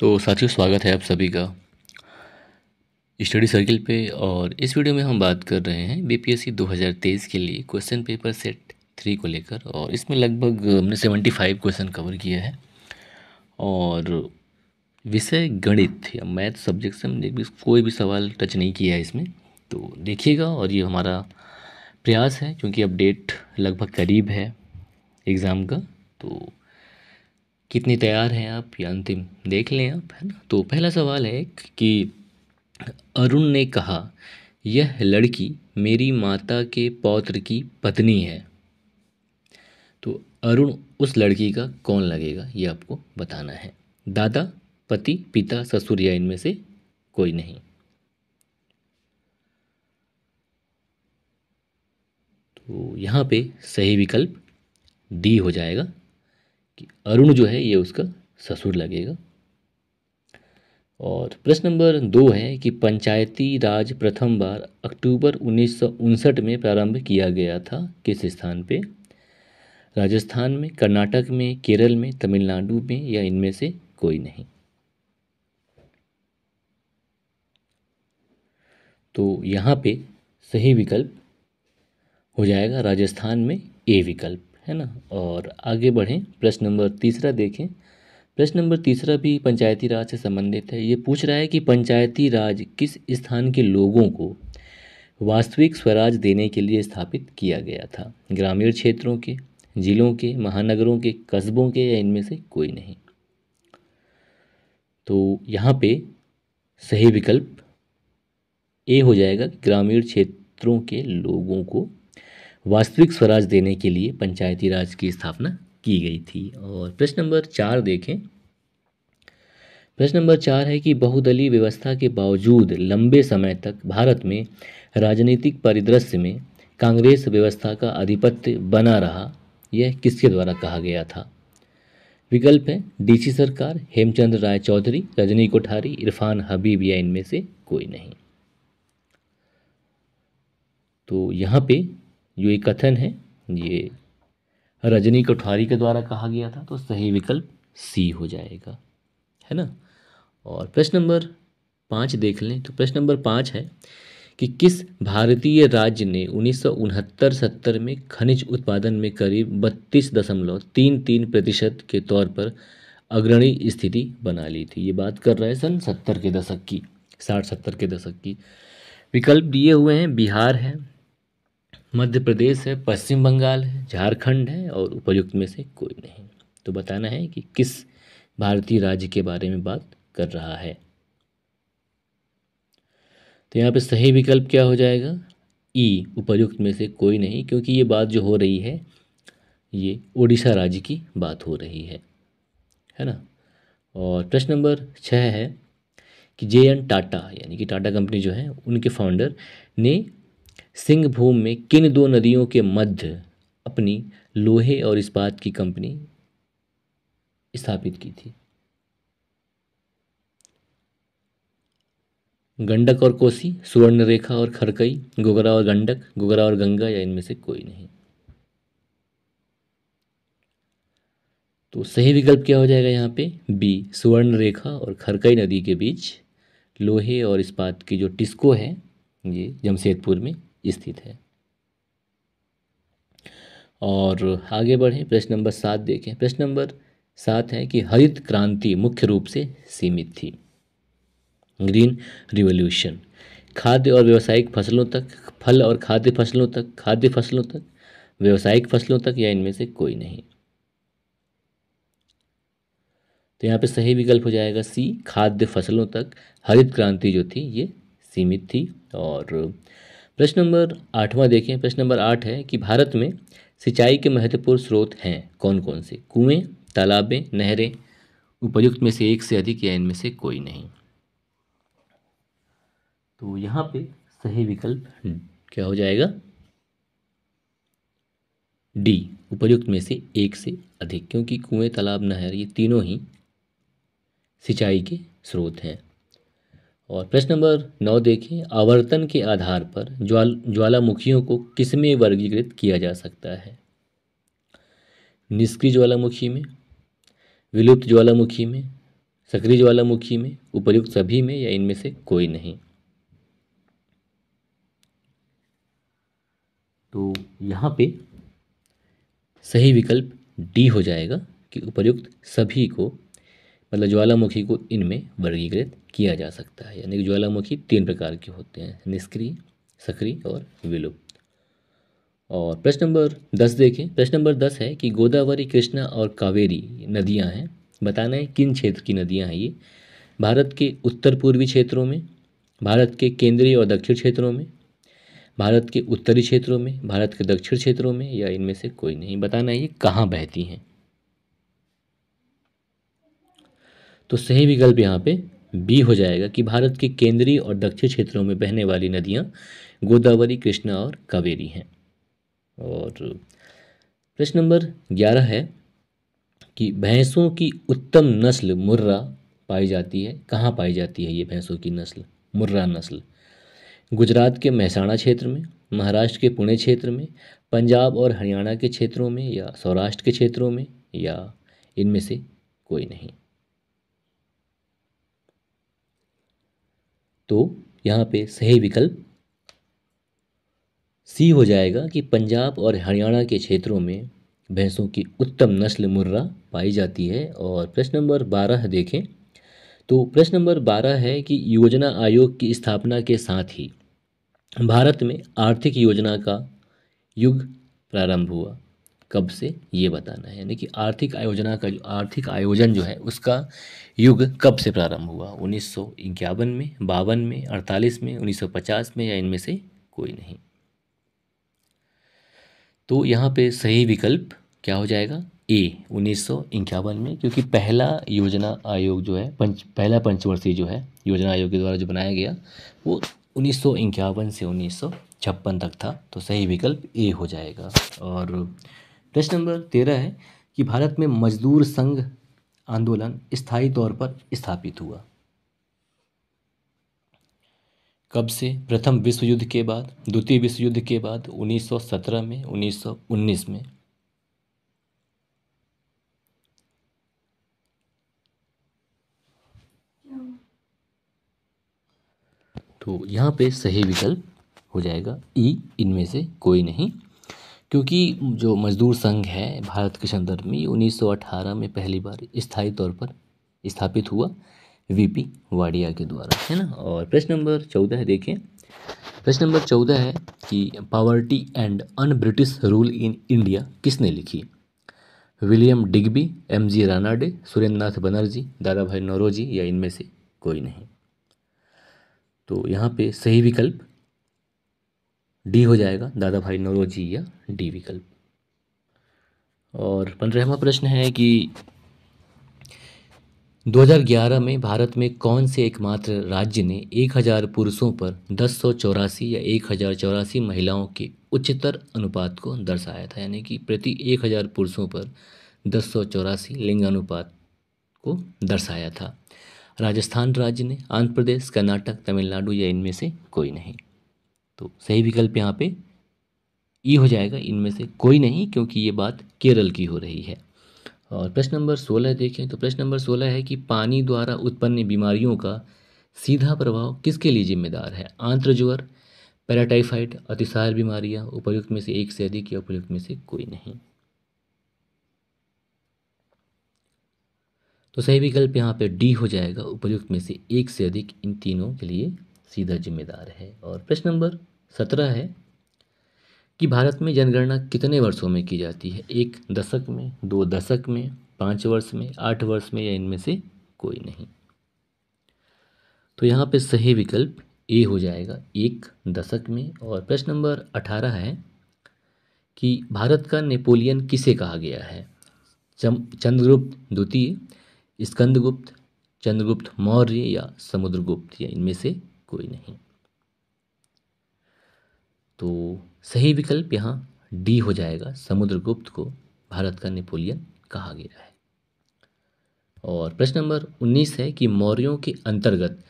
तो साथियों स्वागत है आप सभी का स्टडी सर्किल पे और इस वीडियो में हम बात कर रहे हैं बीपीएससी 2023 के लिए क्वेश्चन पेपर सेट थ्री को लेकर और इसमें लगभग हमने 75 क्वेश्चन कवर किया है और विषय गणित या मैथ सब्जेक्ट से हमने कोई भी सवाल टच नहीं किया है इसमें तो देखिएगा और ये हमारा प्रयास है क्योंकि अपडेट लगभग करीब है एग्ज़ाम का तो कितने तैयार हैं आप या अंतिम देख लें आप है ना तो पहला सवाल है कि अरुण ने कहा यह लड़की मेरी माता के पौत्र की पत्नी है तो अरुण उस लड़की का कौन लगेगा ये आपको बताना है दादा पति पिता ससुर या इनमें से कोई नहीं तो यहाँ पे सही विकल्प डी हो जाएगा कि अरुण जो है ये उसका ससुर लगेगा और प्रश्न नंबर दो है कि पंचायती राज प्रथम बार अक्टूबर उन्नीस में प्रारंभ किया गया था किस स्थान पे राजस्थान में कर्नाटक में केरल में तमिलनाडु में या इनमें से कोई नहीं तो यहाँ पे सही विकल्प हो जाएगा राजस्थान में ए विकल्प है ना और आगे बढ़ें प्रश्न नंबर तीसरा देखें प्रश्न नंबर तीसरा भी पंचायती राज से संबंधित है ये पूछ रहा है कि पंचायती राज किस स्थान के लोगों को वास्तविक स्वराज देने के लिए स्थापित किया गया था ग्रामीण क्षेत्रों के जिलों के महानगरों के कस्बों के या इनमें से कोई नहीं तो यहाँ पे सही विकल्प ए हो जाएगा ग्रामीण क्षेत्रों के लोगों को वास्तविक स्वराज देने के लिए पंचायती राज की स्थापना की गई थी और प्रश्न नंबर चार देखें प्रश्न नंबर चार है कि बहुदलीय व्यवस्था के बावजूद लंबे समय तक भारत में राजनीतिक परिदृश्य में कांग्रेस व्यवस्था का आधिपत्य बना रहा यह किसके द्वारा कहा गया था विकल्प है डीसी सरकार हेमचंद राय चौधरी रजनी कोठारी इरफान हबीब या इनमें से कोई नहीं तो यहाँ पे जो ये कथन है ये रजनी कोठारी के द्वारा कहा गया था तो सही विकल्प सी हो जाएगा है ना और प्रश्न नंबर पाँच देख लें तो प्रश्न नंबर पाँच है कि किस भारतीय राज्य ने उन्नीस सौ सत्तर में खनिज उत्पादन में करीब बत्तीस दशमलव तीन तीन प्रतिशत के तौर पर अग्रणी स्थिति बना ली थी ये बात कर रहे हैं सन सत्तर के दशक की साठ सत्तर के दशक की विकल्प दिए हुए हैं बिहार है मध्य प्रदेश है पश्चिम बंगाल है झारखंड है और उपयुक्त में से कोई नहीं तो बताना है कि किस भारतीय राज्य के बारे में बात कर रहा है तो यहाँ पे सही विकल्प क्या हो जाएगा ई उपयुक्त में से कोई नहीं क्योंकि ये बात जो हो रही है ये ओडिशा राज्य की बात हो रही है है ना और प्रश्न नंबर छः है कि जे एन टाटा यानी कि टाटा कंपनी जो है उनके फाउंडर ने सिंहभूम में किन दो नदियों के मध्य अपनी लोहे और इस्पात की कंपनी स्थापित की थी गंडक और कोसी सुवर्ण रेखा और खरकई गोगरा और गंडक गोगरा और गंगा या इनमें से कोई नहीं तो सही विकल्प क्या हो जाएगा यहाँ पे बी सुवर्ण रेखा और खरकई नदी के बीच लोहे और इस्पात की जो टिस्को है ये जमशेदपुर में स्थित है और आगे बढ़ें प्रश्न नंबर सात देखें प्रश्न नंबर सात है कि हरित क्रांति मुख्य रूप से सीमित थी ग्रीन रिवॉल्यूशन खाद्य और व्यावसायिक फसलों तक फल और खाद्य फसलों तक खाद्य फसलों तक व्यावसायिक फसलों तक या इनमें से कोई नहीं तो यहाँ पे सही विकल्प हो जाएगा सी खाद्य फसलों तक हरित क्रांति जो थी ये सीमित थी और प्रश्न नंबर आठवां देखें प्रश्न नंबर आठ है कि भारत में सिंचाई के महत्वपूर्ण स्रोत हैं कौन कौन से कुएँ तालाबें नहरें उपयुक्त में से एक से अधिक या इनमें से कोई नहीं तो यहाँ पे सही विकल्प हम्म, क्या हो जाएगा डी उपयुक्त में से एक से अधिक क्योंकि कुएं तालाब नहर ये तीनों ही सिंचाई के स्रोत हैं और प्रश्न नंबर नौ देखिए आवर्तन के आधार पर ज्वाल ज्वालामुखियों को किसमें वर्गीकृत किया जा सकता है निष्क्रिय ज्वालामुखी में विलुप्त ज्वालामुखी में सक्रिय ज्वालामुखी में उपयुक्त सभी में या इनमें से कोई नहीं तो यहाँ पे सही विकल्प डी हो जाएगा कि उपयुक्त सभी को मतलब ज्वालामुखी को इनमें वर्गीकृत किया जा सकता है यानी कि ज्वालामुखी तीन प्रकार के होते हैं निष्क्रिय सक्रिय और विलुप्त और प्रश्न नंबर दस देखें प्रश्न नंबर दस है कि गोदावरी कृष्णा और कावेरी नदियां हैं बताना है किन क्षेत्र की नदियां हैं ये भारत के उत्तर पूर्वी क्षेत्रों में भारत के केंद्रीय और दक्षिण क्षेत्रों में भारत के उत्तरी क्षेत्रों में भारत के दक्षिण क्षेत्रों में या इनमें से कोई नहीं बताना है ये कहाँ बहती हैं तो सही विकल्प यहाँ पे बी हो जाएगा कि भारत के केंद्रीय और दक्षिण क्षेत्रों में बहने वाली नदियाँ गोदावरी कृष्णा और कावेरी हैं और प्रश्न नंबर ग्यारह है कि भैंसों की उत्तम नस्ल मुर्रा पाई जाती है कहाँ पाई जाती है ये भैंसों की नस्ल मुर्रा नस्ल गुजरात के महसाणा क्षेत्र में महाराष्ट्र के पुणे क्षेत्र में पंजाब और हरियाणा के क्षेत्रों में या सौराष्ट्र के क्षेत्रों में या इनमें से कोई नहीं तो यहाँ पे सही विकल्प सी हो जाएगा कि पंजाब और हरियाणा के क्षेत्रों में भैंसों की उत्तम नस्ल मुर्रा पाई जाती है और प्रश्न नंबर बारह देखें तो प्रश्न नंबर बारह है कि योजना आयोग की स्थापना के साथ ही भारत में आर्थिक योजना का युग प्रारंभ हुआ कब से ये बताना है यानी कि आर्थिक आयोजना का जो आर्थिक आयोजन जो है उसका युग कब से प्रारंभ हुआ उन्नीस सौ इक्यावन में बावन में अड़तालीस में उन्नीस सौ पचास में या इनमें से कोई नहीं तो यहाँ पे सही विकल्प क्या हो जाएगा ए उन्नीस सौ इक्यावन में क्योंकि पहला योजना आयोग जो है पंच पहला पंचवर्षीय जो है योजना आयोग के द्वारा जो बनाया गया वो उन्नीस सौ इक्यावन से उन्नीस सौ छप्पन तक था तो सही विकल्प ए हो जाएगा और प्रश्न नंबर तेरह है कि भारत में मजदूर संघ आंदोलन स्थायी तौर पर स्थापित हुआ कब से प्रथम विश्व युद्ध के बाद द्वितीय विश्व युद्ध के बाद 1917 में 1919 में तो यहाँ पे सही विकल्प हो जाएगा ई इनमें से कोई नहीं क्योंकि जो मज़दूर संघ है भारत के संदर्भ में ये उन्नीस सौ अठारह में पहली बार स्थायी तौर पर स्थापित हुआ वी पी वाडिया के द्वारा है ना और प्रश्न नंबर चौदह देखें प्रश्न नंबर चौदह है कि poverty and un British rule in India किसने लिखी William Digby M G Ranade Surendra Nath Banerjee Dada Bhai Naoroji या इनमें से कोई नहीं तो यहाँ पे सही विकल्प डी हो जाएगा दादा भाई नौरोजी या डी विकल्प और पंद्रहवा प्रश्न है कि 2011 में भारत में कौन से एकमात्र राज्य ने 1000 पुरुषों पर दस या एक महिलाओं के उच्चतर अनुपात को दर्शाया था यानी कि प्रति 1000 पुरुषों पर दस लिंग अनुपात को दर्शाया था राजस्थान राज्य ने आंध्र प्रदेश कर्नाटक तमिलनाडु या इनमें से कोई नहीं तो सही विकल्प यहाँ पे ई हो जाएगा इनमें से कोई नहीं क्योंकि ये बात केरल की हो रही है और प्रश्न नंबर सोलह देखें तो प्रश्न नंबर सोलह है कि पानी द्वारा उत्पन्न बीमारियों का सीधा प्रभाव किसके लिए जिम्मेदार है आंत्रज्वर पैराटाइफाइड अतिसार बीमारियाँ उपयुक्त में से एक से अधिक या उपयुक्त में से कोई नहीं तो सही विकल्प यहाँ पे डी हो जाएगा उपयुक्त में से एक से अधिक इन तीनों के लिए सीधा जिम्मेदार है और प्रश्न नंबर सत्रह है कि भारत में जनगणना कितने वर्षों में की जाती है एक दशक में दो दशक में पाँच वर्ष में आठ वर्ष में या इनमें से कोई नहीं तो यहाँ पे सही विकल्प ए हो जाएगा एक दशक में और प्रश्न नंबर अठारह है कि भारत का नेपोलियन किसे कहा गया है चंद्रगुप्त द्वितीय स्कंदगुप्त चंद्रगुप्त मौर्य या समुद्रगुप्त या इनमें से कोई नहीं तो सही विकल्प यहाँ डी हो जाएगा समुद्रगुप्त को भारत का नेपोलियन कहा गया है और प्रश्न नंबर उन्नीस है कि मौर्यों के अंतर्गत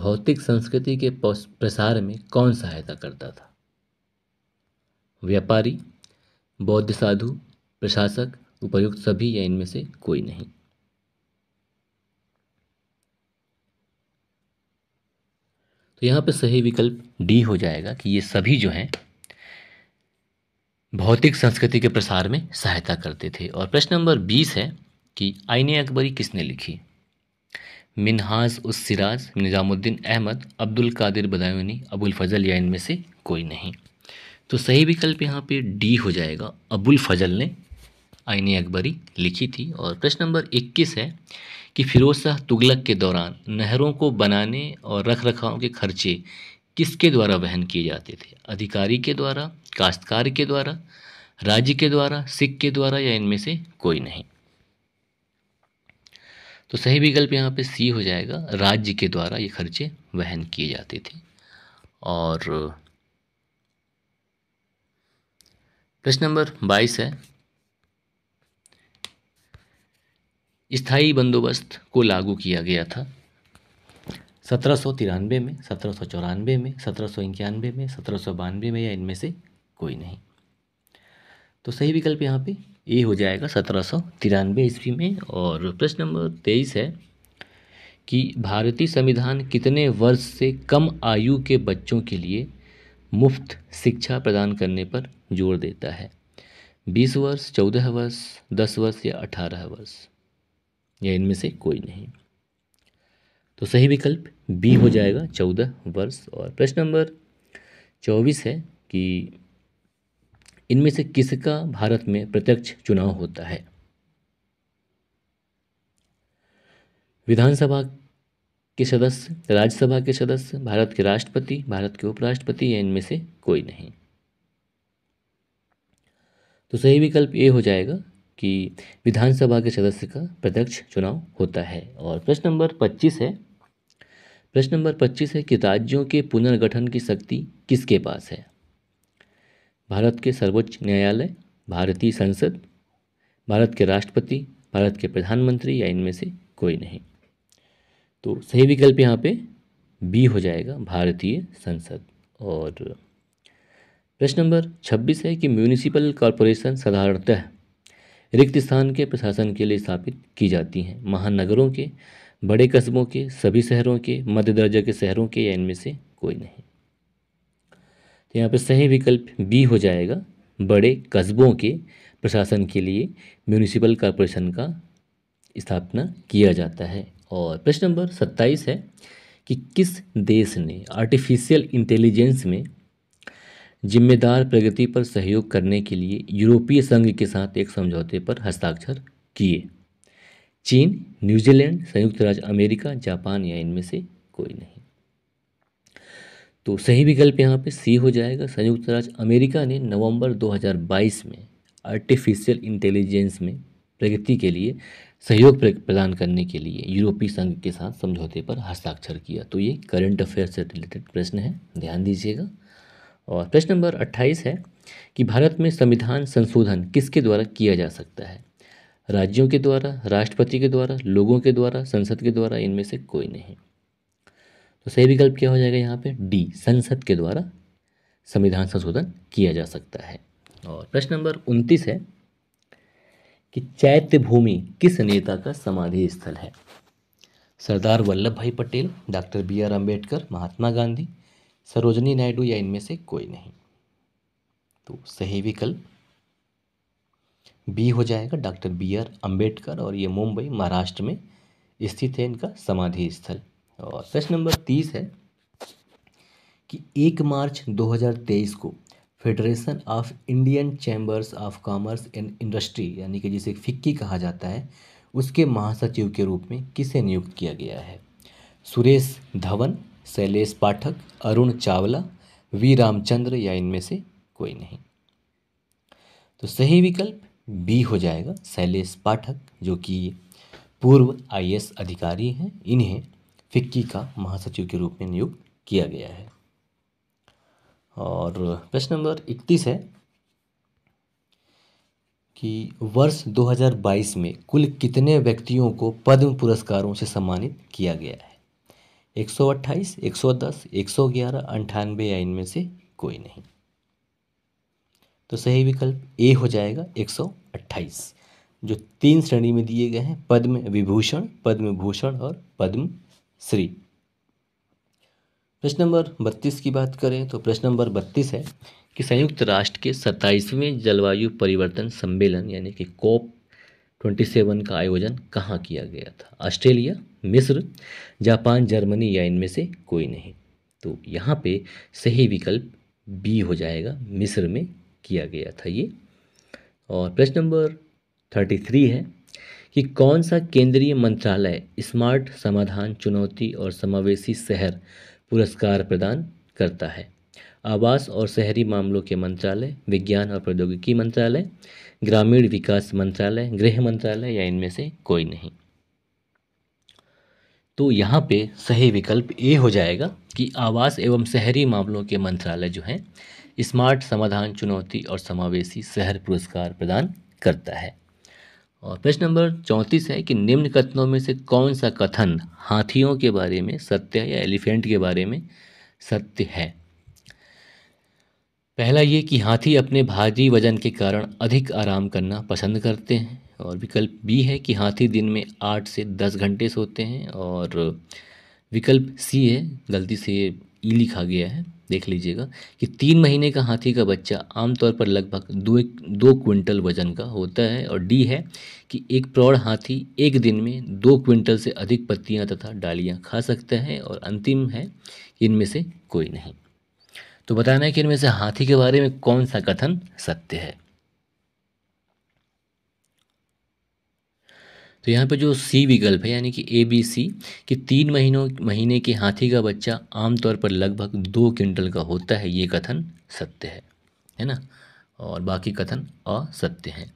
भौतिक संस्कृति के प्रसार में कौन सहायता करता था व्यापारी बौद्ध साधु प्रशासक उपयुक्त सभी या इनमें से कोई नहीं तो यहाँ पे सही विकल्प डी हो जाएगा कि ये सभी जो हैं भौतिक संस्कृति के प्रसार में सहायता करते थे और प्रश्न नंबर बीस है कि आईने अकबरी किसने लिखी मिनहाज उस सिराज निज़ामुद्दीन अहमद अब्दुल कादिर बदायूनी अबुल फजल या इनमें से कोई नहीं तो सही विकल्प यहाँ पे डी हो जाएगा अबुल फजल ने आईने अकबरी लिखी थी और प्रश्न नंबर इक्कीस है कि फ़िरोज़ शाह तुगलक के दौरान नहरों को बनाने और रख रखाव के खर्चे किसके द्वारा वहन किए जाते थे अधिकारी के द्वारा काश्तकार के द्वारा राज्य के द्वारा सिख के द्वारा या इनमें से कोई नहीं तो सही विकल्प यहाँ पे सी हो जाएगा राज्य के द्वारा ये खर्चे वहन किए जाते थे और प्रश्न नंबर बाईस है स्थाई बंदोबस्त को लागू किया गया था सत्रह सौ तिरानवे में सत्रह सौ चौरानवे में सत्रह सौ इक्यानवे में सत्रह सौ बानवे में या इनमें से कोई नहीं तो सही विकल्प यहाँ पे ए हो जाएगा सत्रह सौ तिरानवे ईस्वी में और प्रश्न नंबर तेईस है कि भारतीय संविधान कितने वर्ष से कम आयु के बच्चों के लिए मुफ्त शिक्षा प्रदान करने पर जोर देता है बीस वर्ष चौदह वर्ष दस वर्ष या अठारह वर्ष या इनमें से कोई नहीं तो सही विकल्प बी हो जाएगा चौदह वर्ष और प्रश्न नंबर चौबीस है कि इनमें से किसका भारत में प्रत्यक्ष चुनाव होता है विधानसभा के सदस्य राज्यसभा के सदस्य भारत के राष्ट्रपति भारत के उपराष्ट्रपति या इनमें से कोई नहीं तो सही विकल्प ए हो जाएगा कि विधानसभा के सदस्य का प्रत्यक्ष चुनाव होता है और प्रश्न नंबर पच्चीस है प्रश्न नंबर पच्चीस है कि राज्यों के पुनर्गठन की शक्ति किसके पास है भारत के सर्वोच्च न्यायालय भारतीय संसद भारत के राष्ट्रपति भारत के प्रधानमंत्री या इनमें से कोई नहीं तो सही विकल्प यहाँ पे बी हो जाएगा भारतीय संसद और प्रश्न नंबर 26 है कि म्यूनिसिपल कॉरपोरेशन साधारणतः रिक्त स्थान के प्रशासन के लिए स्थापित की जाती हैं महानगरों के बड़े कस्बों के सभी शहरों के मध्य दर्जा के शहरों के या इनमें से कोई नहीं तो यहाँ पर सही विकल्प बी हो जाएगा बड़े कस्बों के प्रशासन के लिए म्यूनिसिपल कॉरपोरेशन का स्थापना किया जाता है और प्रश्न नंबर सत्ताईस है कि किस देश ने आर्टिफिशियल इंटेलिजेंस में जिम्मेदार प्रगति पर सहयोग करने के लिए यूरोपीय संघ के साथ एक समझौते पर हस्ताक्षर किए चीन न्यूजीलैंड संयुक्त राज्य अमेरिका जापान या इनमें से कोई नहीं तो सही विकल्प यहाँ पे सी हो जाएगा संयुक्त राज्य अमेरिका ने नवंबर 2022 में आर्टिफिशियल इंटेलिजेंस में प्रगति के लिए सहयोग प्रदान करने के लिए यूरोपीय संघ के साथ समझौते पर हस्ताक्षर किया तो ये करंट अफेयर से रिलेटेड प्रश्न है ध्यान दीजिएगा और प्रश्न नंबर अट्ठाईस है कि भारत में संविधान संशोधन किसके द्वारा किया जा सकता है राज्यों के द्वारा राष्ट्रपति के द्वारा लोगों के द्वारा संसद के द्वारा इनमें से कोई नहीं तो सही विकल्प क्या हो जाएगा यहाँ पे डी संसद के द्वारा संविधान संशोधन किया जा सकता है और प्रश्न नंबर उनतीस है कि चैत्य भूमि किस नेता का समाधि स्थल है Sardar Vallabh Bhai Patel doctor B R Ambedkar Mahatma Gandhi Sarojini Naidu या इनमें से कोई नहीं तो सही विकल्प बी हो जाएगा डॉक्टर बी आर अम्बेडकर और ये मुंबई महाराष्ट्र में स्थित है इनका समाधि स्थल और प्रश्न नंबर तीस है कि एक मार्च 2023 को Federation of Indian Chambers of Commerce and Industry यानी कि जिसे फिक्की कहा जाता है उसके महासचिव के रूप में किसे नियुक्त किया गया है सुरेश धवन शैलेश पाठक अरुण चावला वी रामचंद्र या इनमें से कोई नहीं तो सही विकल्प बी हो जाएगा शैलेश पाठक जो कि पूर्व आईएएस अधिकारी हैं इन्हें फिक्की का महासचिव के रूप में नियुक्त किया गया है और प्रश्न नंबर इकतीस है कि वर्ष 2022 में कुल कितने व्यक्तियों को पद्म पुरस्कारों से सम्मानित किया गया है एक सौ अट्ठाईस एक सौ दस एक सौ ग्यारह अंठानबे या इनमें से कोई नहीं तो सही विकल्प ए हो जाएगा एक सौ अट्ठाईस जो तीन श्रेणी में दिए गए हैं पद्म विभूषण पद्म भूषण और पद्म श्री प्रश्न नंबर बत्तीस की बात करें तो प्रश्न नंबर बत्तीस है कि संयुक्त राष्ट्र के सत्ताईसवें जलवायु परिवर्तन सम्मेलन यानी कि कोप ट्वेंटी सेवन का आयोजन कहाँ किया गया था ऑस्ट्रेलिया मिस्र जापान जर्मनी या इनमें से कोई नहीं तो यहाँ पे सही विकल्प बी हो जाएगा मिस्र में किया गया था ये और प्रश्न नंबर थर्टी थ्री है कि कौन सा केंद्रीय मंत्रालय स्मार्ट समाधान चुनौती और समावेशी शहर पुरस्कार प्रदान करता है आवास और शहरी मामलों के मंत्रालय विज्ञान और प्रौद्योगिकी मंत्रालय ग्रामीण विकास मंत्रालय गृह मंत्रालय या इनमें से कोई नहीं तो यहाँ पे सही विकल्प ये हो जाएगा कि आवास एवं शहरी मामलों के मंत्रालय जो हैं स्मार्ट समाधान चुनौती और समावेशी शहर पुरस्कार प्रदान करता है और प्रश्न नंबर चौंतीस है कि निम्न कथनों में से कौन सा कथन हाथियों के बारे में सत्य या एलिफेंट के बारे में सत्य है पहला ये कि हाथी अपने भारी वजन के कारण अधिक आराम करना पसंद करते हैं और विकल्प बी है कि हाथी दिन में आठ से दस घंटे सोते हैं और विकल्प सी है गलती से ई लिखा गया है देख लीजिएगा कि तीन महीने का हाथी का बच्चा आमतौर पर लगभग दो एक दो क्विंटल वजन का होता है और डी है कि एक प्रौढ़ हाथी एक दिन में दो क्विंटल से अधिक पत्तियां तथा डालियां खा सकता है और अंतिम है इनमें से कोई नहीं तो बताना है कि इनमें से हाथी के बारे में कौन सा कथन सत्य है तो यहाँ पर जो सी विकल्प है यानी कि ए बी सी कि तीन महीनों महीने के हाथी का बच्चा आमतौर पर लगभग दो क्विंटल का होता है ये कथन सत्य है है ना और बाकी कथन असत्य हैं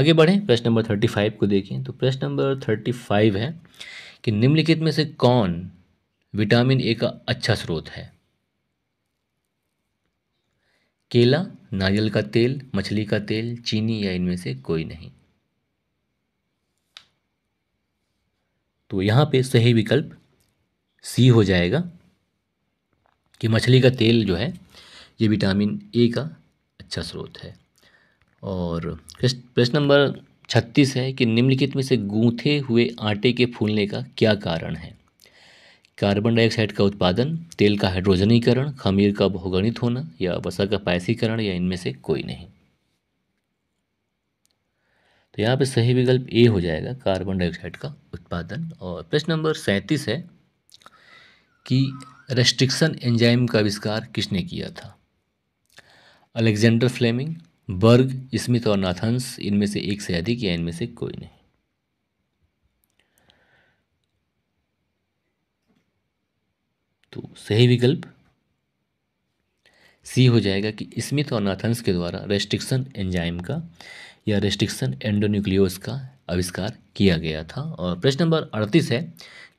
आगे बढ़ें प्रश्न नंबर थर्टी फाइव को देखें तो प्रश्न नंबर थर्टी फाइव है कि निम्नलिखित में से कौन विटामिन ए का अच्छा स्रोत है केला नारियल का तेल मछली का तेल चीनी या इनमें से कोई नहीं तो यहाँ पे सही विकल्प सी हो जाएगा कि मछली का तेल जो है ये विटामिन ए का अच्छा स्रोत है और प्रश्न नंबर छत्तीस है कि निम्नलिखित में से गूंथे हुए आटे के फूलने का क्या कारण है कार्बन डाइऑक्साइड का उत्पादन तेल का हाइड्रोजनीकरण खमीर का बहुगणित होना या वसा का पैसीकरण या इनमें से कोई नहीं यहाँ पे सही विकल्प ए हो जाएगा कार्बन डाइऑक्साइड का उत्पादन और प्रश्न नंबर सैंतीस है कि रेस्ट्रिक्शन एंजाइम का आविष्कार किसने किया था अलेक्जेंडर फ्लेमिंग बर्ग स्मिथ और नाथन्स इनमें से एक से अधिक या इनमें से कोई नहीं तो सही विकल्प सी हो जाएगा कि स्मिथ और नाथन्स के द्वारा रेस्ट्रिक्शन एंजाइम का या रेस्ट्रिक्शन एंडोन्यूक्लियोस का आविष्कार किया गया था और प्रश्न नंबर अड़तीस है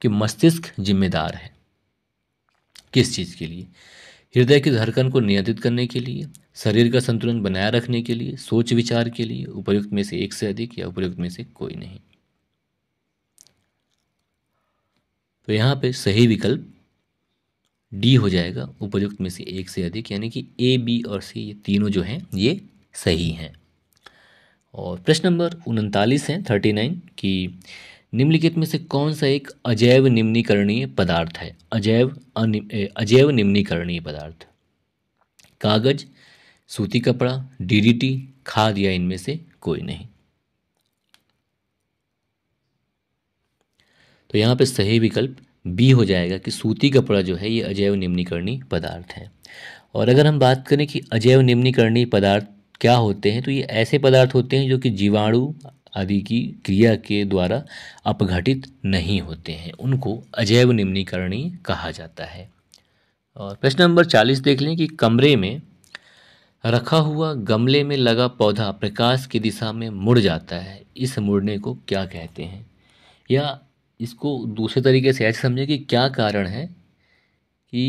कि मस्तिष्क जिम्मेदार है किस चीज़ के लिए हृदय की धड़कन को नियंत्रित करने के लिए शरीर का संतुलन बनाए रखने के लिए सोच विचार के लिए उपयुक्त में से एक से अधिक या उपयुक्त में से कोई नहीं तो यहाँ पे सही विकल्प डी हो जाएगा उपयुक्त में से एक से अधिक यानी कि ए बी और सी ये तीनों जो हैं ये सही हैं और प्रश्न नंबर उनतालीस है थर्टी नाइन कि निम्नलिखित में से कौन सा एक अजैव निम्नीकरणीय पदार्थ है अजैव अजैव निम्नीकरणीय पदार्थ कागज सूती कपड़ा डीडीटी खाद या इनमें से कोई नहीं तो यहाँ पे सही विकल्प बी हो जाएगा कि सूती कपड़ा जो है ये अजैव निम्नीकरणीय पदार्थ है और अगर हम बात करें कि अजैव निम्नीकरणीय पदार्थ क्या होते हैं तो ये ऐसे पदार्थ होते हैं जो कि जीवाणु आदि की क्रिया के द्वारा अपघटित नहीं होते हैं उनको अजैव निम्नीकरणीय कहा जाता है और प्रश्न नंबर चालीस देख लें कि कमरे में रखा हुआ गमले में लगा पौधा प्रकाश की दिशा में मुड़ जाता है इस मुड़ने को क्या कहते हैं या इसको दूसरे तरीके से ऐसे समझें कि क्या कारण है कि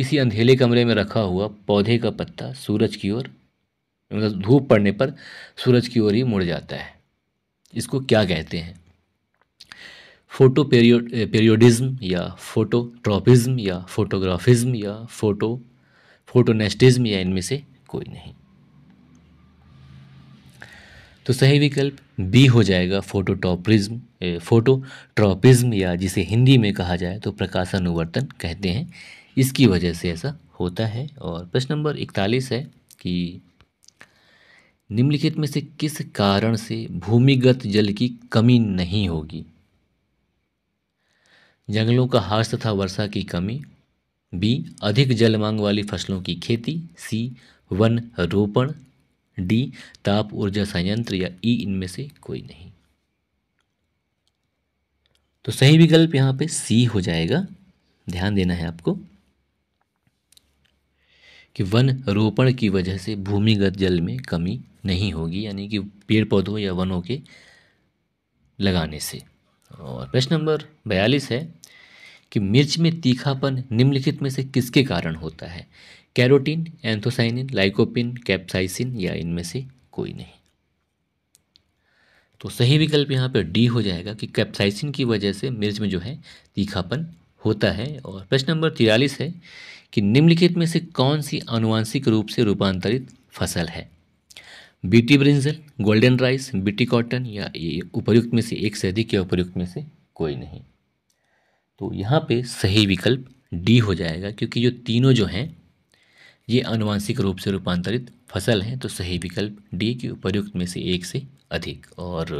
किसी अंधेले कमरे में रखा हुआ पौधे का पत्ता सूरज की ओर मतलब धूप पड़ने पर सूरज की ओर ही मुड़ जाता है इसको क्या कहते हैं फोटो पेरियो पेरियोडिज्म या फोटोट्रॉपिज्म या फोटोग्राफिज्म या फोटो फोटोनेस्टिज्म या इनमें से कोई नहीं तो सही विकल्प बी हो जाएगा फोटोटॉप्रिज्म फोटोट्रॉपिज्म या जिसे हिंदी में कहा जाए तो प्रकाश अनुवर्तन कहते हैं इसकी वजह से ऐसा होता है और प्रश्न नंबर इकतालीस है कि निम्नलिखित में से किस कारण से भूमिगत जल की कमी नहीं होगी जंगलों का हार्स तथा वर्षा की कमी बी अधिक जल मांग वाली फसलों की खेती सी वन रोपण डी ताप ऊर्जा संयंत्र या ई इनमें से कोई नहीं तो सही विकल्प यहाँ पे सी हो जाएगा ध्यान देना है आपको कि वन रोपण की वजह से भूमिगत जल में कमी नहीं होगी यानी कि पेड़ पौधों या वनों के लगाने से और प्रश्न नंबर बयालीस है कि मिर्च में तीखापन निम्नलिखित में से किसके कारण होता है कैरोटीन एंथोसाइनिन लाइकोपिन कैप्साइसिन या इनमें से कोई नहीं तो सही विकल्प यहाँ पर डी हो जाएगा कि कैप्साइसिन की वजह से मिर्च में जो है तीखापन होता है और प्रश्न नंबर तिरालीस है कि निम्नलिखित में से कौन सी आनुवांशिक रूप से रूपांतरित फसल है BT brinjal golden rice BT cotton या उपयुक्त में से एक से अधिक या उपयुक्त में से कोई नहीं तो यहाँ पे सही विकल्प डी हो जाएगा क्योंकि जो तीनों जो हैं ये आनुवांशिक रूप से रूपांतरित फसल हैं तो सही विकल्प डी की उपयुक्त में से एक से अधिक और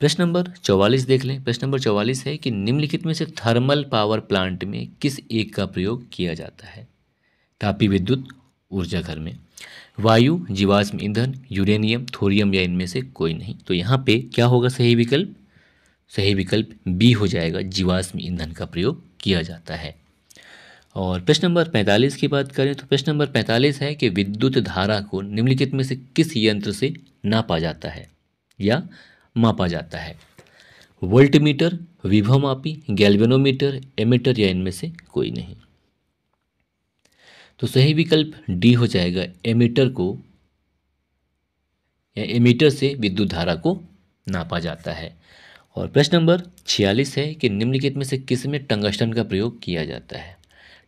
प्रश्न नंबर चौवालीस देख लें प्रश्न नंबर चौवालीस है कि निम्नलिखित में से थर्मल पावर प्लांट में किस एक का प्रयोग किया जाता है तापी विद्युत ऊर्जा घर में वायु जीवाश्म ईंधन यूरेनियम थोरियम या इनमें से कोई नहीं तो यहाँ पे क्या होगा सही विकल्प सही विकल्प बी हो जाएगा जीवाश्म ईंधन का प्रयोग किया जाता है और प्रश्न नंबर 45 की बात करें तो प्रश्न नंबर 45 है कि विद्युत धारा को निम्नलिखित में से किस यंत्र से नापा जाता है या मापा जाता है वोल्टमीटर विभवमापी गैल्वेनोमीटर एमीटर या इनमें से कोई नहीं तो सही विकल्प डी हो जाएगा एमीटर को या एमीटर से विद्युत धारा को नापा जाता है और प्रश्न नंबर छियालीस है कि निम्नलिखित में से किस में टंगस्टन का प्रयोग किया जाता है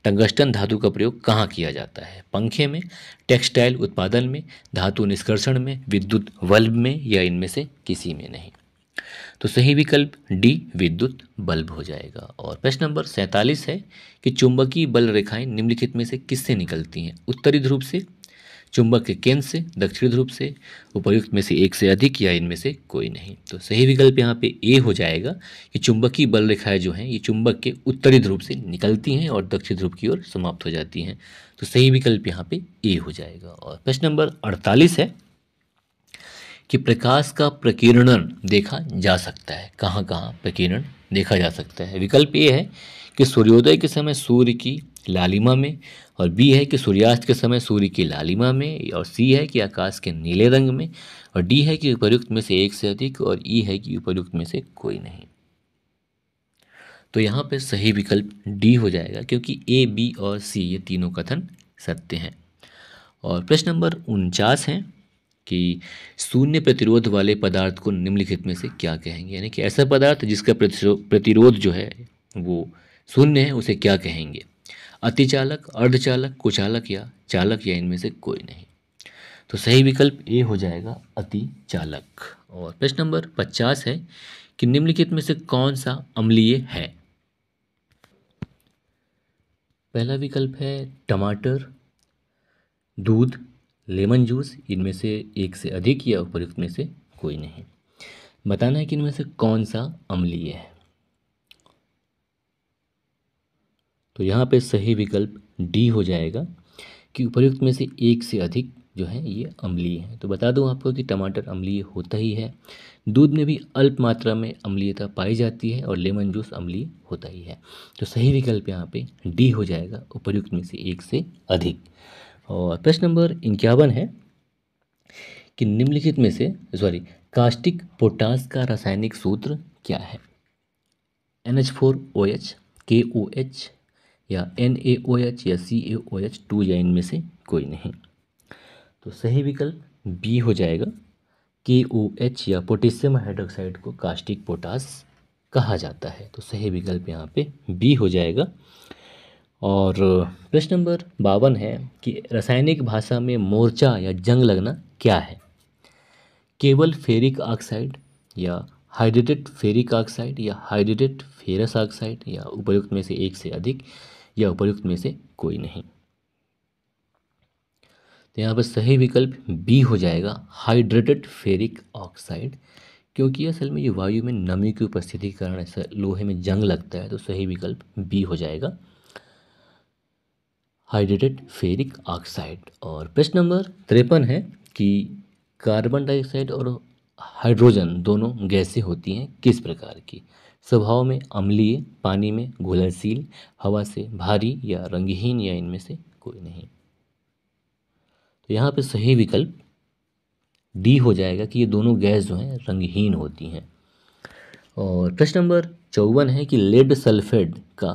टंगस्टन धातु का प्रयोग कहाँ किया जाता है पंखे में टेक्सटाइल उत्पादन में धातु निष्कर्षण में विद्युत बल्ब में या इनमें से किसी में नहीं तो सही विकल्प डी विद्युत बल्ब हो जाएगा और प्रश्न नंबर सैंतालीस है कि चुंबकीय बल रेखाएं निम्नलिखित में से किससे निकलती हैं उत्तरी ध्रुव से चुंबक के केंद्र से दक्षिण ध्रुव से उपयुक्त में से एक से अधिक या इनमें से कोई नहीं तो सही विकल्प यहाँ पे ए हो जाएगा कि चुंबकीय बल रेखाएं जो हैं ये चुंबक के उत्तरी ध्रुव से निकलती हैं और दक्षिण ध्रुव की ओर समाप्त हो जाती हैं तो सही विकल्प यहाँ पे ए हो जाएगा और प्रश्न नंबर अड़तालीस है कि प्रकाश का प्रकीर्णन देखा जा सकता है कहाँ कहाँ प्रकीर्णन देखा जा सकता है विकल्प ये है कि सूर्योदय के समय सूर्य की लालिमा में और बी है कि सूर्यास्त के समय सूर्य की लालिमा में और सी है कि आकाश के नीले रंग में और डी है कि उपयुक्त में से एक से अधिक और ई है कि उपयुक्त में से कोई नहीं तो यहाँ पर सही विकल्प डी हो जाएगा क्योंकि ए बी और सी ये तीनों कथन सत्य हैं और प्रश्न नंबर उनचास है कि शून्य प्रतिरोध वाले पदार्थ को निम्नलिखित में से क्या कहेंगे यानी कि ऐसा पदार्थ जिसका प्रतिरोध जो है वो शून्य है उसे क्या कहेंगे अतिचालक अर्धचालक कुचालक या चालक या इनमें से कोई नहीं तो सही विकल्प ए हो जाएगा अति चालक और प्रश्न नंबर पचास है कि निम्नलिखित में से कौन सा अम्लीय है पहला विकल्प है टमाटर दूध लेमन जूस इनमें से एक से अधिक या उपयुक्त में से कोई नहीं बताना है कि इनमें से कौन सा अम्लीय है तो यहाँ पे सही विकल्प डी हो जाएगा कि उपयुक्त में से एक से अधिक जो है ये अम्लीय है तो बता दूँ आपको कि टमाटर अम्लीय होता ही है दूध में भी अल्प मात्रा में अम्लीयता पाई जाती है और लेमन जूस अम्लीय होता ही है तो सही विकल्प यहाँ पे डी हो जाएगा उपयुक्त में से एक से अधिक और प्रश्न नंबर इक्यावन है कि निम्नलिखित में से सॉरी कास्टिक पोटास का रासायनिक सूत्र क्या है N H four O H K O H या एन ए ओ एच या सी ए ओ एच टू या इनमें से कोई नहीं तो सही विकल्प बी हो जाएगा के ओ एच या पोटेशियम हाइड्रोक्साइड को कास्टिक पोटास कहा जाता है तो सही विकल्प यहाँ पे बी हो जाएगा और प्रश्न नंबर बावन है कि रासायनिक भाषा में मोर्चा या जंग लगना क्या है केवल फेरिक ऑक्साइड या हाइड्रेटेड फेरिक ऑक्साइड या हाइड्रेटेड फेरस ऑक्साइड या उपयुक्त में से एक से अधिक या उपयुक्त में से कोई नहीं तो यहाँ पर सही विकल्प बी हो जाएगा हाइड्रेटेड फेरिक ऑक्साइड क्योंकि असल में ये वायु में नमी की उपस्थिति के कारण ऐसा लोहे में जंग लगता है तो सही विकल्प बी हो जाएगा हाइड्रेटेड फेरिक ऑक्साइड और प्रश्न नंबर तिरपन है कि कार्बन डाइऑक्साइड और हाइड्रोजन दोनों गैसें होती हैं किस प्रकार की स्वभाव में अम्लीय पानी में घुलनशील हवा से भारी या रंगहीन या इनमें से कोई नहीं तो यहाँ पे सही विकल्प डी हो जाएगा कि ये दोनों गैस जो हैं रंगहीन होती हैं और प्रश्न नंबर चौवन है कि लेड सल्फेड का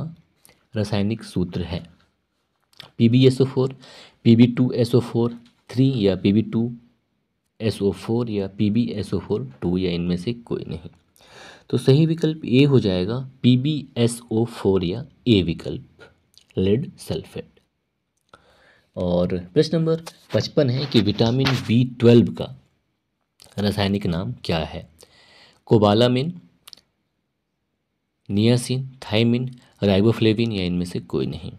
रासायनिक सूत्र है P B S O four P B two S O four three या P B two S O four या P B S O four two या इनमें से कोई नहीं तो सही विकल्प ए हो जाएगा P B S O four या ए विकल्प लेड सल्फेट और प्रश्न नंबर पचपन है कि विटामिन बी ट्वेल्व का रासायनिक नाम क्या है कोबालामिन नियासिन थाइमिन राइबोफ्लेविन या इनमें से कोई नहीं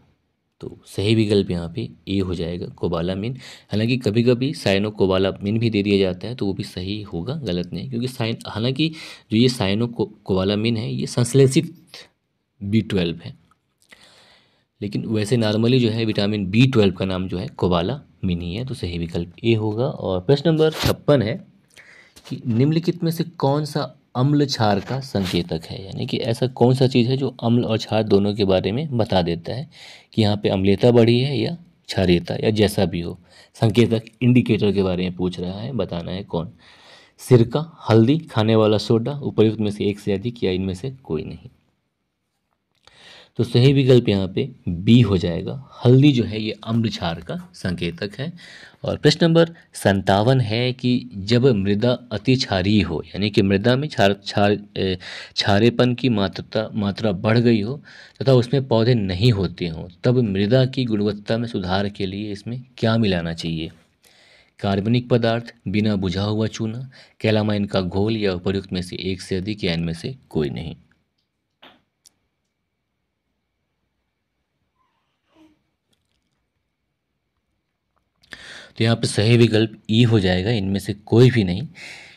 तो सही विकल्प यहाँ पे ए हो जाएगा कोबाला मीन हालांकि कभी कभी साइनो कोबाला मीन भी दे दिया जाता है तो वो भी सही होगा गलत नहीं क्योंकि साइन हालांकि जो ये साइनो को, मीन है ये संश्लेषित बी ट्वेल्व है लेकिन वैसे नॉर्मली जो है विटामिन बी ट्वेल्व का नाम जो है कोबाला मीन ही है तो सही विकल्प ए होगा और प्रश्न नंबर छप्पन है कि निम्नलिखित में से कौन सा अम्ल क्षार का संकेतक है यानी कि ऐसा कौन सा चीज़ है जो अम्ल और क्षार दोनों के बारे में बता देता है कि यहाँ पे अम्लीयता बढ़ी है या क्षारियता या जैसा भी हो संकेतक इंडिकेटर के बारे में पूछ रहा है बताना है कौन सिरका हल्दी खाने वाला सोडा उपयुक्त में से एक से अधिक या इनमें से कोई नहीं तो सही विकल्प यहाँ पे बी हो जाएगा हल्दी जो है ये अम्लछार का संकेतक है और प्रश्न नंबर संतावन है कि जब मृदा अति क्षारीय हो यानी कि मृदा में क्षार छार क्षारेपन की मात्रता मात्रा बढ़ गई हो तथा उसमें पौधे नहीं होते हों तब मृदा की गुणवत्ता में सुधार के लिए इसमें क्या मिलाना चाहिए कार्बनिक पदार्थ बिना बुझा हुआ चूना कैलामाइन का घोल या उपयुक्त में से एक से अधिक या इनमें से कोई नहीं तो यहाँ पर सही विकल्प ई हो जाएगा इनमें से कोई भी नहीं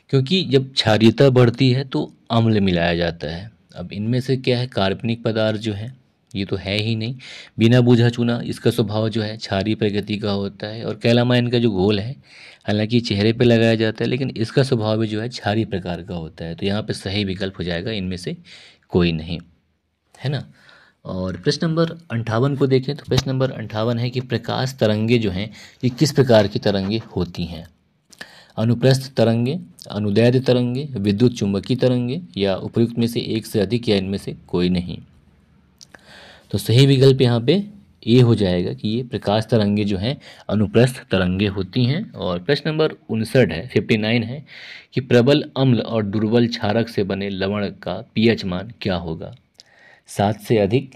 क्योंकि जब क्षारियता बढ़ती है तो अम्ल मिलाया जाता है अब इनमें से क्या है कार्बनिक पदार्थ जो है ये तो है ही नहीं बिना बूझा चुना इसका स्वभाव जो है क्षारी प्रगति का होता है और कैलामाइन का जो घोल है हालांकि चेहरे पे लगाया जाता है लेकिन इसका स्वभाव भी जो है क्षारी प्रकार का होता है तो यहाँ पे सही विकल्प हो जाएगा इनमें से कोई नहीं है ना और प्रश्न नंबर अंठावन को देखें तो प्रश्न नंबर अंठावन है कि प्रकाश तरंगे जो हैं ये किस प्रकार की तरंगे होती हैं अनुप्रस्थ तरंगे अनुदैध तरंगे विद्युत चुंबकीय तरंगे या उपयुक्त में से एक से अधिक या इनमें से कोई नहीं तो सही विकल्प यहाँ पे ए हो जाएगा कि ये प्रकाश तरंगे जो हैं अनुप्रस्थ तरंगे होती हैं और प्रश्न नंबर उनसठ है फिफ्टी नाइन है कि प्रबल अम्ल और दुर्बल क्षारक से बने लवण का पीएच मान क्या होगा सात से अधिक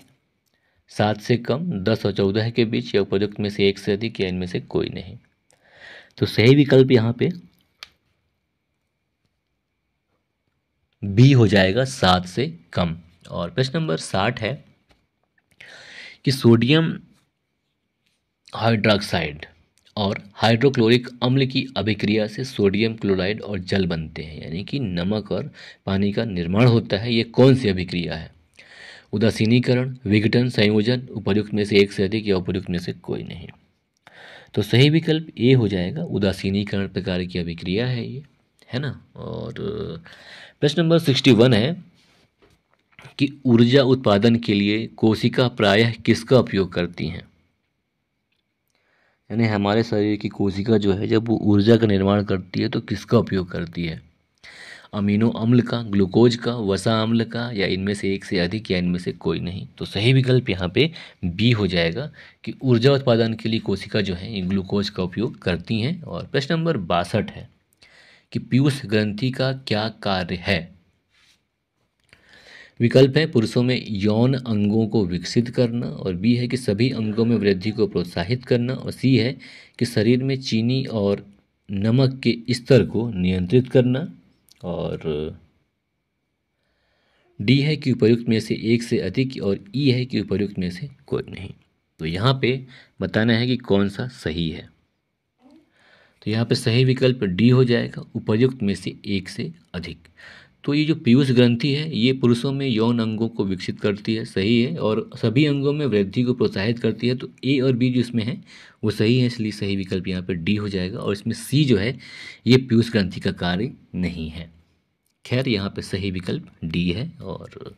सात से कम दस और चौदह के बीच या उपयुक्त में से एक से अधिक या इनमें से कोई नहीं तो सही विकल्प यहाँ पे बी हो जाएगा सात से कम और प्रश्न नंबर साठ है कि सोडियम हाइड्रोक्साइड और हाइड्रोक्लोरिक अम्ल की अभिक्रिया से सोडियम क्लोराइड और जल बनते हैं यानी कि नमक और पानी का निर्माण होता है ये कौन सी अभिक्रिया है उदासीनीकरण विघटन संयोजन उपयुक्त में से एक से अधिक या उपयुक्त में से कोई नहीं तो सही विकल्प ए हो जाएगा उदासीनीकरण प्रकार की अभिक्रिया है ये है ना और प्रश्न नंबर सिक्सटी वन है कि ऊर्जा उत्पादन के लिए कोशिका प्रायः किसका उपयोग करती हैं यानी हमारे शरीर की कोशिका जो है जब वो ऊर्जा का निर्माण करती है तो किसका उपयोग करती है अमीनो अम्ल का ग्लूकोज का वसा अम्ल का या इनमें से एक से अधिक या इनमें से कोई नहीं तो सही विकल्प यहाँ पे बी हो जाएगा कि ऊर्जा उत्पादन के लिए कोशिका जो है ये ग्लूकोज का उपयोग करती हैं और प्रश्न नंबर बासठ है कि पीयूष ग्रंथि का क्या कार्य है विकल्प है पुरुषों में यौन अंगों को विकसित करना और बी है कि सभी अंगों में वृद्धि को प्रोत्साहित करना और सी है कि शरीर में चीनी और नमक के स्तर को नियंत्रित करना और डी है कि उपयुक्त में से एक से अधिक और ई e है कि उपयुक्त में से कोई नहीं तो यहाँ पे बताना है कि कौन सा सही है तो यहाँ पे सही विकल्प डी हो जाएगा उपयुक्त में से एक से अधिक तो ये जो पीयूष ग्रंथि है ये पुरुषों में यौन अंगों को विकसित करती है सही है और सभी अंगों में वृद्धि को प्रोत्साहित करती है तो ए और बी जो इसमें है वो सही है इसलिए सही विकल्प यहाँ पर डी हो जाएगा और इसमें सी जो है ये पीयूष ग्रंथि का कार्य नहीं है खैर यहाँ पे सही विकल्प डी है और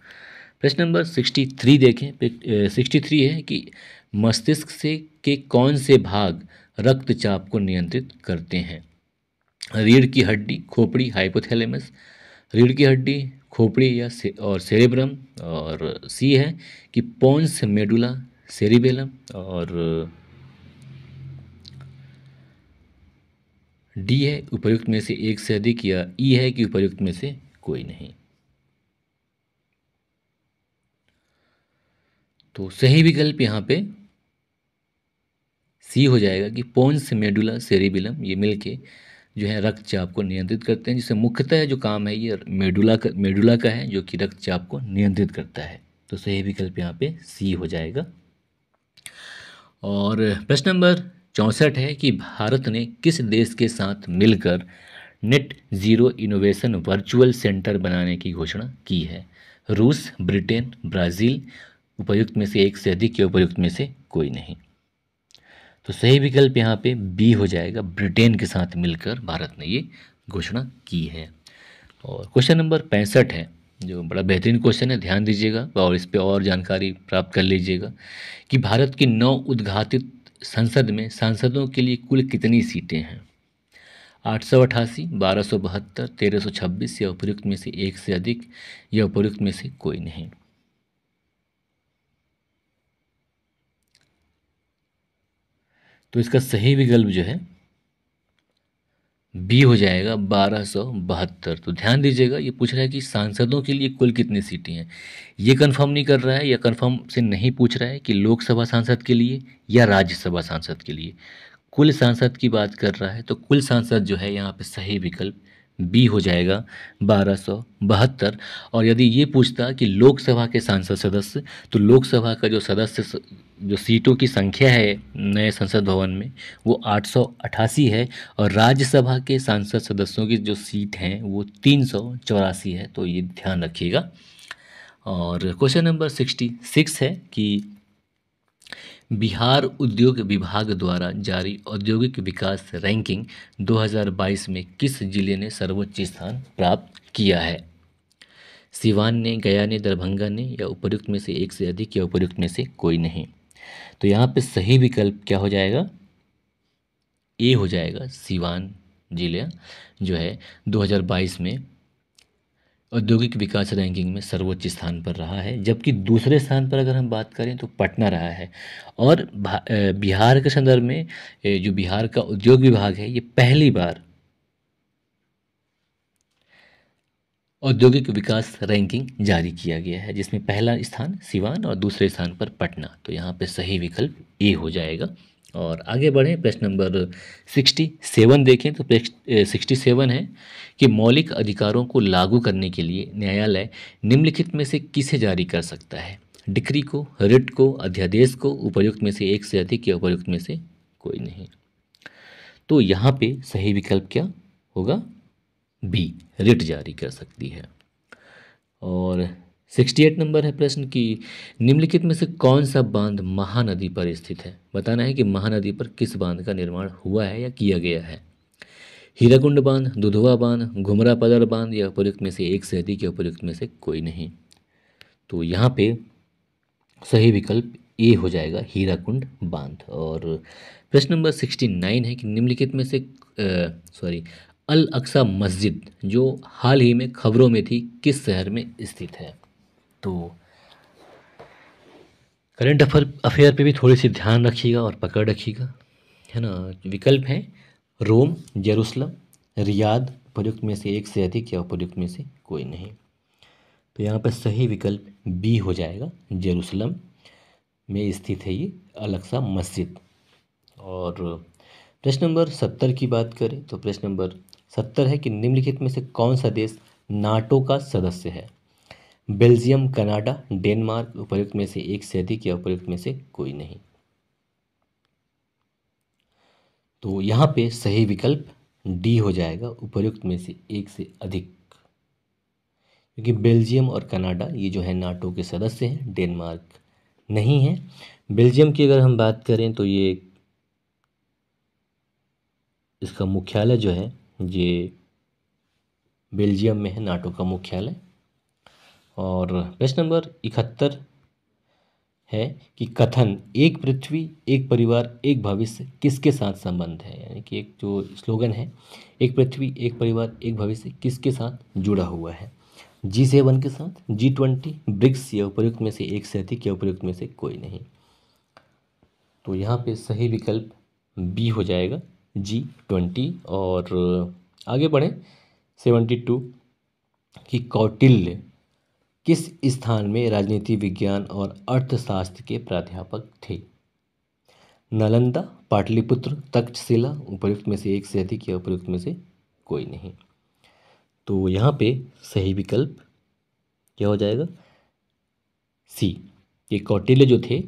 प्रश्न नंबर सिक्सटी थ्री देखें सिक्सटी थ्री है कि मस्तिष्क से के कौन से भाग रक्तचाप को नियंत्रित करते हैं रीढ़ की हड्डी खोपड़ी हाइपोथैलेमस रीढ़ की हड्डी खोपड़ी या से, और सेरेब्रम और सी है कि पोन्स मेडुला सेरिबेलम और डी है उपयुक्त में से एक से अधिक या ई है कि उपयुक्त में से कोई नहीं तो सही विकल्प यहाँ पे सी हो जाएगा कि पोन्स मेडुला सेरिबिलम ये मिलके जो है रक्तचाप को नियंत्रित करते हैं जिससे मुख्यतः जो काम है ये मेडुला का मेडुला का है जो कि रक्तचाप को नियंत्रित करता है तो सही विकल्प यहाँ पे सी हो जाएगा और प्रश्न नंबर चौंसठ है कि भारत ने किस देश के साथ मिलकर net zero innovation virtual centre बनाने की घोषणा की है रूस ब्रिटेन ब्राज़ील उपयुक्त में से एक से अधिक के उपयुक्त में से कोई नहीं तो सही विकल्प यहाँ पे बी हो जाएगा ब्रिटेन के साथ मिलकर भारत ने ये घोषणा की है और क्वेश्चन नंबर पैंसठ है जो बड़ा बेहतरीन क्वेश्चन है ध्यान दीजिएगा और इस पर और जानकारी प्राप्त कर लीजिएगा कि भारत की नौ उद्घाटित संसद में सांसदों के लिए कुल कितनी सीटें हैं आठ सौ अठासी बारह सौ बहत्तर तेरह सौ छब्बीस या उपयुक्त में से एक से अधिक या उपयुक्त में से कोई नहीं तो इसका सही विकल्प जो है बी हो जाएगा बारह सौ बहत्तर तो ध्यान दीजिएगा ये पूछ रहा है कि सांसदों के लिए कुल कितनी सीटें हैं ये कंफर्म नहीं कर रहा है या कंफर्म से नहीं पूछ रहा है कि लोकसभा सांसद के लिए या राज्यसभा सांसद के लिए कुल सांसद की बात कर रहा है तो कुल सांसद जो है यहाँ पे सही विकल्प बी हो जाएगा बारह सौ बहत्तर और यदि ये पूछता कि लोकसभा के सांसद सदस्य तो लोकसभा का जो सदस्य जो सीटों की संख्या है नए संसद भवन में वो आठ सौ अठासी है और राज्यसभा के सांसद सदस्यों की जो सीट हैं वो तीन सौ चौरासी है तो ये ध्यान रखिएगा और क्वेश्चन नंबर सिक्सटी सिक्स है कि बिहार उद्योग विभाग द्वारा जारी औद्योगिक विकास रैंकिंग 2022 में किस जिले ने सर्वोच्च स्थान प्राप्त किया है सिवान ने गया ने दरभंगा ने या उपयुक्त में से एक से अधिक या उपयुक्त में से कोई नहीं तो यहाँ पे सही विकल्प क्या हो जाएगा ए हो जाएगा सिवान जिले जो है 2022 में औद्योगिक विकास रैंकिंग में सर्वोच्च स्थान पर रहा है जबकि दूसरे स्थान पर अगर हम बात करें तो पटना रहा है और बिहार के संदर्भ में जो बिहार का उद्योग विभाग है ये पहली बार औद्योगिक विकास रैंकिंग जारी किया गया है जिसमें पहला स्थान सिवान और दूसरे स्थान पर पटना तो यहाँ पे सही विकल्प ए हो जाएगा और आगे बढ़ें प्रश्न नंबर सिक्सटी सेवन देखें तो प्रश्न सिक्सटी सेवन है कि मौलिक अधिकारों को लागू करने के लिए न्यायालय निम्नलिखित में से किसे जारी कर सकता है डिक्री को रिट को अध्यादेश को उपयुक्त में से एक से अधिक या उपयुक्त में से कोई नहीं तो यहाँ पे सही विकल्प क्या होगा बी रिट जारी कर सकती है और सिक्सटी एट नंबर है प्रश्न कि निम्नलिखित में से कौन सा बांध महानदी पर स्थित है बताना है कि महानदी पर किस बांध का निर्माण हुआ है या किया गया है हीराकुंड बांध दुधवा बांध घुमरा पदर बांध या उपयुक्त में से एक से अधिक या उपयुक्त में से कोई नहीं तो यहाँ पे सही विकल्प ए हो जाएगा हीराकुंड बांध और प्रश्न नंबर सिक्सटी नाइन है कि निम्नलिखित में से सॉरी अल अक्सा मस्जिद जो हाल ही में खबरों में थी किस शहर में स्थित है तो करंट अफेयर अफेयर पर भी थोड़ी सी ध्यान रखिएगा और पकड़ रखिएगा है ना विकल्प हैं रोम जेरूसलम रियाद उपयुक्त में से एक से अधिक या उपयुक्त में से कोई नहीं तो यहाँ पर सही विकल्प बी हो जाएगा जेरूसलम में स्थित है ये अलक्सा मस्जिद और प्रश्न नंबर सत्तर की बात करें तो प्रश्न नंबर सत्तर है कि निम्नलिखित में से कौन सा देश नाटो का सदस्य है बेल्जियम कनाडा डेनमार्क उपयुक्त में से एक से अधिक या उपयुक्त में से कोई नहीं तो यहाँ पे सही विकल्प डी हो जाएगा उपयुक्त में से एक से अधिक क्योंकि बेल्जियम और कनाडा ये जो है नाटो के सदस्य हैं डेनमार्क नहीं है बेल्जियम की अगर हम बात करें तो ये इसका मुख्यालय जो है ये बेल्जियम में है नाटो का मुख्यालय और प्रश्न नंबर इकहत्तर है कि कथन एक पृथ्वी एक परिवार एक भविष्य किसके साथ संबंध है यानी कि एक जो स्लोगन है एक पृथ्वी एक परिवार एक भविष्य किसके साथ जुड़ा हुआ है जी सेवन के साथ जी ट्वेंटी ब्रिक्स या उपयुक्त में से एक से अधिक या उपयुक्त में से कोई नहीं तो यहाँ पे सही विकल्प बी हो जाएगा जी ट्वेंटी और आगे बढ़ें सेवेंटी टू कि कौटिल्य किस स्थान में राजनीति विज्ञान और अर्थशास्त्र के प्राध्यापक थे नालंदा पाटलिपुत्र तक्षशिला उपयुक्त में से एक से अधिक या उपयुक्त में से कोई नहीं तो यहाँ पे सही विकल्प क्या हो जाएगा सी ये कौटिल्य जो थे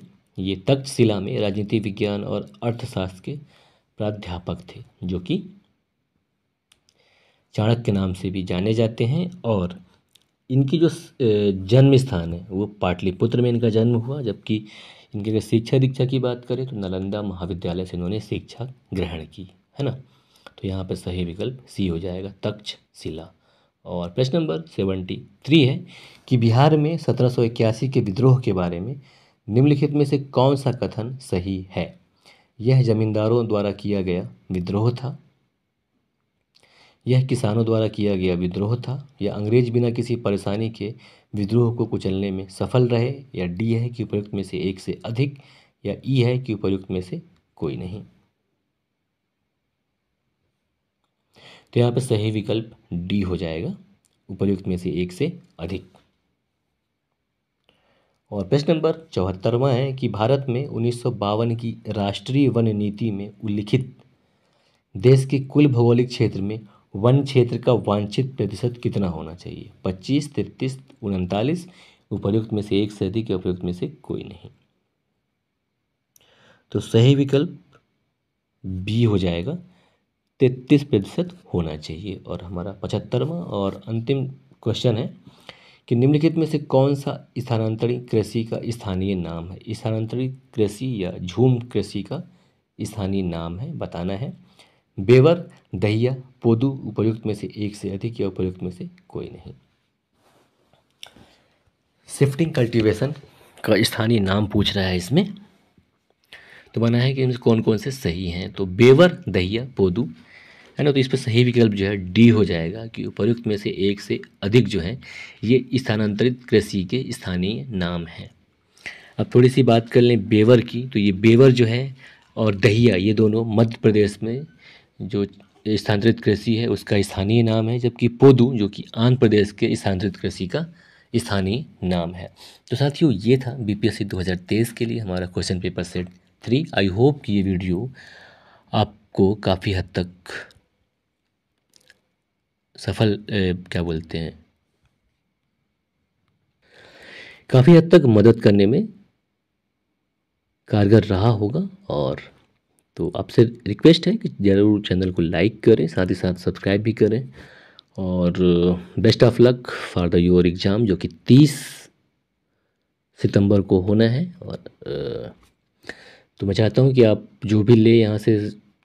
ये तक्षशिला में राजनीति विज्ञान और अर्थशास्त्र के प्राध्यापक थे जो कि चाणक्य नाम से भी जाने जाते हैं और इनकी जो जन्म स्थान है वो पाटलिपुत्र में इनका जन्म हुआ जबकि इनकी अगर शिक्षा दीक्षा की बात करें तो नालंदा महाविद्यालय से इन्होंने शिक्षा ग्रहण की है ना तो यहाँ पर सही विकल्प सी हो जाएगा तक्षशिला और प्रश्न नंबर सेवेंटी थ्री है कि बिहार में सत्रह सौ इक्यासी के विद्रोह के बारे में निम्नलिखित में से कौन सा कथन सही है यह जमींदारों द्वारा किया गया विद्रोह था यह किसानों द्वारा किया गया विद्रोह था या अंग्रेज बिना किसी परेशानी के विद्रोह को कुचलने में सफल रहे या डी है कि उपयुक्त में से एक से अधिक या ई है कि उपयुक्त में से कोई नहीं तो यहाँ पर सही विकल्प डी हो जाएगा उपयुक्त में से एक से अधिक और प्रश्न नंबर चौहत्तरवा है कि भारत में उन्नीस की राष्ट्रीय वन नीति में उल्लिखित देश के कुल भौगोलिक क्षेत्र में वन क्षेत्र का वांछित प्रतिशत कितना होना चाहिए पच्चीस तैतीस उनतालीस उपयुक्त में से एक से अधिक उपयुक्त में से कोई नहीं तो सही विकल्प बी हो जाएगा तैतीस प्रतिशत होना चाहिए और हमारा पचहत्तरवा और अंतिम क्वेश्चन है कि निम्नलिखित में से कौन सा स्थानांतरित कृषि का स्थानीय नाम है स्थानांतरित कृषि या झूम कृषि का स्थानीय नाम है बताना है बेवर दहिया पोदू उपयुक्त में से एक से अधिक या उपयुक्त में से कोई नहीं शिफ्टिंग कल्टीवेशन का स्थानीय नाम पूछ रहा है इसमें तो बना है कि इनमें कौन कौन से सही हैं तो बेवर दहिया पोदू है ना तो इस पर सही विकल्प जो है डी हो जाएगा कि उपयुक्त में से एक से अधिक जो है ये स्थानांतरित कृषि के स्थानीय नाम हैं अब थोड़ी सी बात कर लें बेवर की तो ये बेवर जो है और दहिया ये दोनों मध्य प्रदेश में जो स्थानांतरित कृषि है उसका स्थानीय नाम है जबकि पोदू जो कि आंध्र प्रदेश के स्थानांतरित कृषि का स्थानीय नाम है तो साथियों ये था बीपीएससी 2023 के लिए हमारा question paper set three I hope कि ये वीडियो आपको काफ़ी हद तक सफल ए, क्या बोलते हैं काफ़ी हद तक मदद करने में कारगर रहा होगा और तो आपसे रिक्वेस्ट है कि ज़रूर चैनल को लाइक करें साथ ही साथ सब्सक्राइब भी करें और best of luck for the your exam जो कि तीस सितंबर को होना है और तो मैं चाहता हूँ कि आप जो भी ले यहाँ से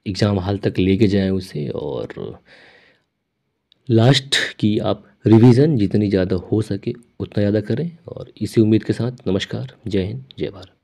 एग्ज़ाम हाल तक लेके जाएं उसे और लास्ट की आप रिवीजन जितनी ज़्यादा हो सके उतना ज़्यादा करें और इसी उम्मीद के साथ नमस्कार जय हिंद जय भारत